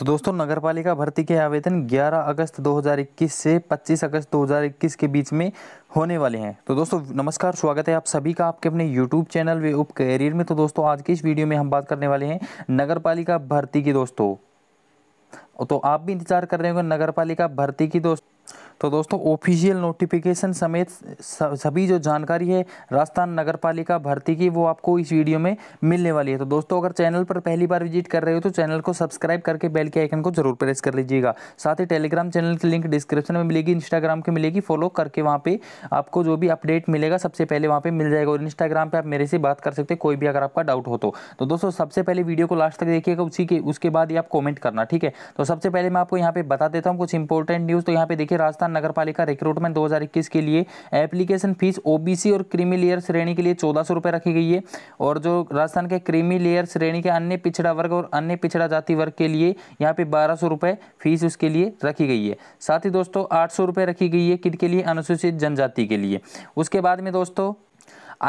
तो दोस्तों नगरपालिका भर्ती के आवेदन 11 अगस्त 2021 से 25 अगस्त 2021 के बीच में होने वाले हैं तो दोस्तों नमस्कार स्वागत है आप सभी का आपके अपने यूट्यूब चैनल वे उप कैरियर में तो दोस्तों आज के इस वीडियो में हम बात करने वाले हैं नगरपालिका भर्ती की दोस्तों तो आप भी इंतजार कर रहे होंगे पालिका भर्ती की दोस्तों तो दोस्तों ऑफिशियल नोटिफिकेशन समेत सभी जो जानकारी है राजस्थान नगर पालिका भर्ती की वो आपको इस वीडियो में मिलने वाली है तो दोस्तों अगर चैनल पर पहली बार विजिट कर रहे हो तो चैनल को सब्सक्राइब करके बेल के आइकन को जरूर प्रेस कर लीजिएगा साथ ही टेलीग्राम चैनल की लिंक डिस्क्रिप्शन में मिलेगी इंस्टाग्राम की मिलेगी फॉलो करके वहाँ पर आपको जो भी अपडेट मिलेगा सबसे पहले वहाँ पर मिल जाएगा और इंस्टाग्राम पर आप मेरे से बात कर सकते हैं कोई भी अगर आपका डाउट हो तो।, तो दोस्तों सबसे पहले वीडियो को लास्ट तक देखिएगा उसी के उसके बाद ही आप कमेंट करना ठीक है तो सबसे पहले मैं आपको यहाँ पे बता देता हूँ कुछ इंपॉर्टेंट न्यूज़ तो यहाँ पे देखिए राजस्थान राजस्थान नगर पालिका रिक्रूटमेंट 2021 के लिए एप्लीकेशन फीस ओबीसी और क्रीमी लेयर श्रेणी के लिए चौदह सौ रुपये रखी गई है और जो राजस्थान के क्रीमी लेयर श्रेणी के अन्य पिछड़ा वर्ग और अन्य पिछड़ा जाति वर्ग के लिए यहाँ पे बारह सौ रुपये फीस उसके लिए रखी गई है साथ ही दोस्तों आठ सौ रुपये रखी गई है किन के लिए अनुसूचित जनजाति के लिए उसके बाद में दोस्तों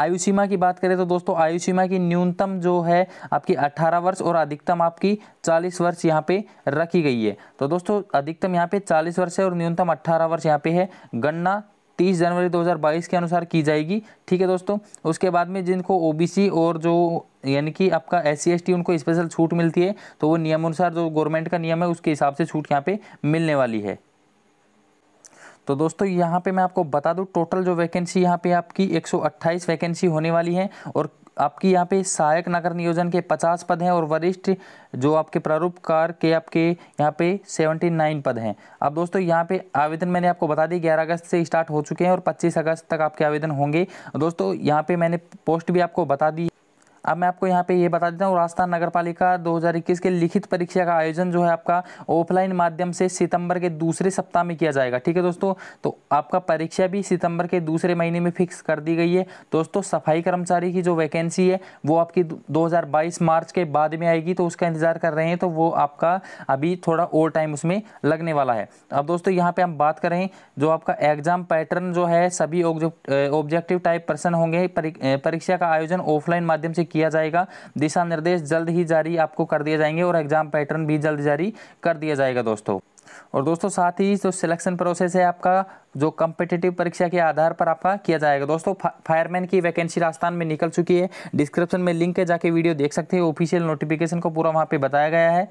आयु सीमा की बात करें तो दोस्तों आयु सीमा की न्यूनतम जो है आपकी 18 वर्ष और अधिकतम आपकी 40 वर्ष यहाँ पे रखी गई है तो दोस्तों अधिकतम यहाँ पे 40 वर्ष है और न्यूनतम 18 वर्ष यहाँ पे है गणना 30 जनवरी 2022 के अनुसार की जाएगी ठीक है दोस्तों उसके बाद में जिनको ओ और जो यानी कि आपका एस सी उनको स्पेशल छूट मिलती है तो वो नियमानुसार जो गवर्नमेंट का नियम है उसके हिसाब से छूट यहाँ पे मिलने वाली है तो दोस्तों यहाँ पे मैं आपको बता दूँ टोटल जो वैकेंसी यहाँ पे आपकी 128 वैकेंसी होने वाली है और आपकी यहाँ पे सहायक नगर नियोजन के 50 पद हैं और वरिष्ठ जो आपके प्रारूपकार के आपके यहाँ पे 79 पद हैं अब दोस्तों यहाँ पे आवेदन मैंने आपको बता दी 11 अगस्त से स्टार्ट हो चुके हैं और 25 अगस्त तक आपके आवेदन होंगे दोस्तों यहाँ पे मैंने पोस्ट भी आपको बता दी अब मैं आपको यहाँ पे ये बता देता हूँ राजस्थान नगर पालिका दो के लिखित परीक्षा का आयोजन जो है आपका ऑफलाइन माध्यम से सितंबर के दूसरे सप्ताह में किया जाएगा ठीक है दोस्तों तो आपका परीक्षा भी सितंबर के दूसरे महीने में फिक्स कर दी गई है दोस्तों सफाई कर्मचारी की जो वैकेंसी है वो आपकी 2022 मार्च के बाद में आएगी तो उसका इंतज़ार कर रहे हैं तो वो आपका अभी थोड़ा ओवर टाइम उसमें लगने वाला है अब दोस्तों यहाँ पे हम बात करें जो आपका एग्जाम पैटर्न जो है सभी ऑब्जेक्टिव टाइप पर्सन होंगे परीक्षा का आयोजन ऑफलाइन माध्यम से किया जाएगा दिशा निर्देश जल्द ही जारी आपको कर दिए जाएंगे और एग्जाम पैटर्न भी जल्द जारी कर दिया जाएगा दोस्तों और दोस्तों साथ ही जो सिलेक्शन प्रोसेस है आपका जो कम्पिटेटिव परीक्षा के आधार पर आपका किया जाएगा दोस्तों फायरमैन की वैकेंसी राजस्थान में निकल चुकी है डिस्क्रिप्शन में लिंक है जाके वीडियो देख सकते हैं ऑफिशियल नोटिफिकेशन को पूरा वहाँ पे बताया गया है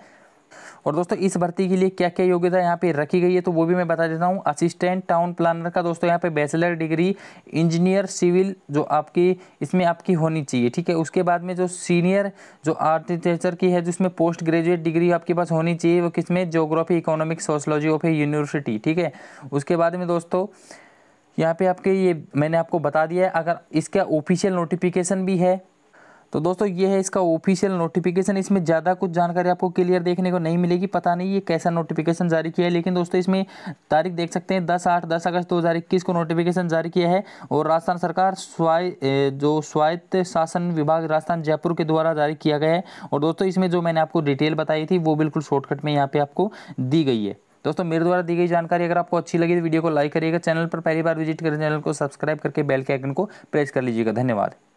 और दोस्तों इस भर्ती के लिए क्या क्या योग्यता यहाँ पे रखी गई है तो वो भी मैं बता देता हूँ असिस्टेंट टाउन प्लानर का दोस्तों यहाँ पे बैचलर डिग्री इंजीनियर सिविल जो आपकी इसमें आपकी होनी चाहिए ठीक है उसके बाद में जो सीनियर जो आर्किटेक्चर की है जिसमें पोस्ट ग्रेजुएट डिग्री आपके पास होनी चाहिए वो किसमें geography economic sociology of a university ठीक है उसके बाद में दोस्तों यहाँ पे आपके ये मैंने आपको बता दिया है अगर इसका ऑफिशियल नोटिफिकेशन भी है तो दोस्तों ये है इसका ऑफिशियल नोटिफिकेशन इसमें ज़्यादा कुछ जानकारी आपको क्लियर देखने को नहीं मिलेगी पता नहीं ये कैसा नोटिफिकेशन जारी किया है लेकिन दोस्तों इसमें तारीख देख सकते हैं दस आठ दस अगस्त दो हज़ार इक्कीस को नोटिफिकेशन जारी किया है और राजस्थान सरकार स्वाय जो स्वायत्त शासन विभाग राजस्थान जयपुर के द्वारा जारी किया गया है और दोस्तों इसमें जो मैंने आपको डिटेल बताई थी वो बिल्कुल शॉर्टकट में यहाँ पर आपको दी गई है दोस्तों मेरे द्वारा दी गई जानकारी अगर आपको अच्छी लगी तो वीडियो को लाइक करिएगा चैनल पर पहली बार विजिट करें चैनल को सब्सक्राइब करके बेल के आइकन को प्रेस कर लीजिएगा धन्यवाद